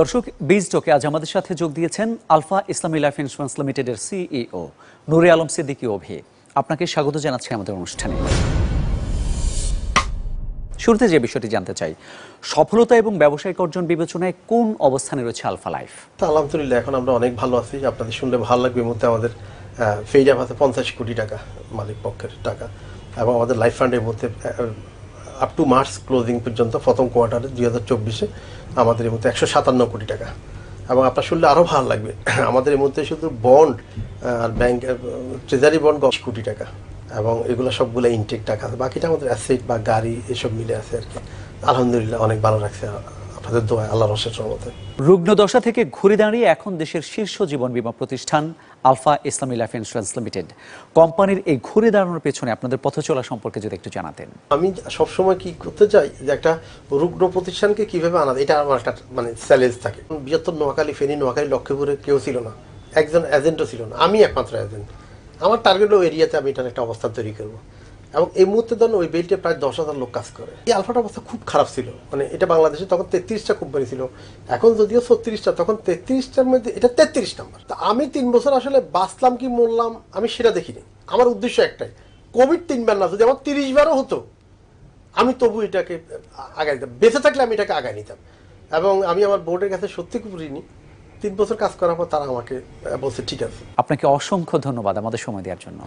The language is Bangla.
দর্শক বিজ টকে আজ আমাদের সাথে যোগ দিয়েছেন আলফা ইসলামী লাইফ ইন্স্যুরেন্স লিমিটেডের সিইও নুরে আলম সিদ্দিকী অভি আপনাকে স্বাগত জানাচ্ছি আমাদের অনুষ্ঠানে শুরুতে যে বিষয়টি জানতে চাই সফলতা এবং ব্যবসায়িক অর্জন বিবেচনায় কোন অবস্থানে রয়েছে আলফা লাইফ আলহামদুলিল্লাহ এখন আমরা অনেক ভালো আছি আপনাদের শুনলে ভালো লাগবে মধ্যে আমাদের ফেজ আছে পঞ্চাশ কোটি টাকা মালিক পক্ষের টাকা এবং আমাদের লাইফ ফান্ডের মধ্যে আপ টু মার্চ ক্লোজিং পর্যন্ত প্রথম কোয়ার্টারে দুই হাজার চব্বিশে আমাদের এর মধ্যে একশো সাতান্ন কোটি টাকা এবং আপনার শুনলে আরও ভালো লাগবে আমাদের এর মধ্যে শুধু বন্ড আর ব্যাংক ট্রেজারি বন্ড দশ কোটি টাকা এবং এগুলো সবগুলো ইনটেক টাকা বাকিটা আমাদের অ্যাসেট বা গাড়ি এসব মিলে আছে আর কি আলহামদুলিল্লাহ অনেক ভালো লাগছে আপনাদের দোয়া আল্লাহ রসের সহমতে রুগ্ন দশা থেকে ঘুরে দাঁড়িয়ে এখন দেশের শীর্ষ জীবন বীমা প্রতিষ্ঠান আলফা ইসলামী লাইফ ইন্স্যুরেন্স লিমিটেড কোম্পানির এই ঘুরে দাঁড়ানোর পেছনে আপনাদের পথ চলা সম্পর্কে যদি একটু জানাতেন আমি সবসময় কি করতে চাই যে একটা রুগ্ন প্রতিষ্ঠানকে কিভাবে আনা এটা আমার একটা মানে চ্যালেঞ্জ থাকে বৃহত্তর নোয়াখালী ফেনী নোয়াখালী লক্ষ্মীপুরে কেউ ছিল না একজন এজেন্টও ছিল না আমি একমাত্র এজেন্ট আমার টার্গেট এরিয়াতে আমি এটার একটা অবস্থান তৈরি করবো এবং এই মুহূর্তের জন্য ওই বেল্টে প্রায় দশ হাজার লোক কাজ করে এই আলফাটার অবস্থা খুব খারাপ ছিল মানে এটা বাংলাদেশে তখন তেত্রিশটা কোম্পানি ছিল এখন যদিও ছত্রিশটা তখন তেত্রিশটার মধ্যে এটা তেত্রিশ নাম্বার তা আমি তিন বছর আসলে বাঁচলাম কি মরলাম আমি সেটা দেখিনি আমার উদ্দেশ্য একটাই কোভিড তিনবার না যদি আমার তিরিশ বারও হতো আমি তবু এটাকে আগায় নিতাম বেঁচে থাকলে আমি এটাকে আগায় নিতাম এবং আমি আমার বোর্ডের কাছে সত্যি খুব ঋণী তিন বছর কাজ করার পর তারা আমাকে বলছে ঠিক আছে আপনাকে অসংখ্য ধন্যবাদ আমাদের সময় দেওয়ার জন্য